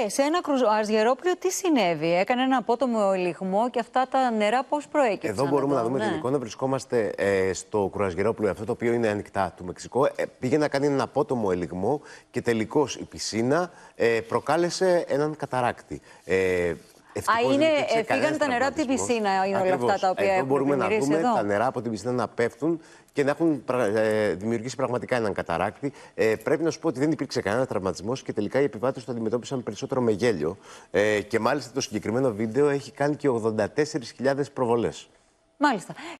Και σε ένα κρουαζιερόπλιο τι συνέβη, έκανε ένα απότομο ελιγμό και αυτά τα νερά πώς προέκυψαν. Εδώ μπορούμε να δούμε ναι. την εικόνα. Βρισκόμαστε ε, στο κρουαζιερόπλιο, αυτό το οποίο είναι ανοιχτά του Μεξικό. Ε, πήγε να κάνει ένα απότομο ελιγμό και τελικώς η πισίνα ε, προκάλεσε έναν καταράκτη. Ε, Α, είναι, ε, φύγανε τα νερά από την πισίνα, είναι όλα αυτά τα οποία εδώ μπορούμε να δούμε τα νερά από την πισίνα να πέφτουν και να έχουν ε, δημιουργήσει πραγματικά έναν καταράκτη. Ε, πρέπει να σου πω ότι δεν υπήρξε κανένας τραυματισμός και τελικά οι επιβάτες το αντιμετώπισαν περισσότερο με γέλιο. Ε, και μάλιστα το συγκεκριμένο βίντεο έχει κάνει και 84.000 προβολές. Μάλιστα.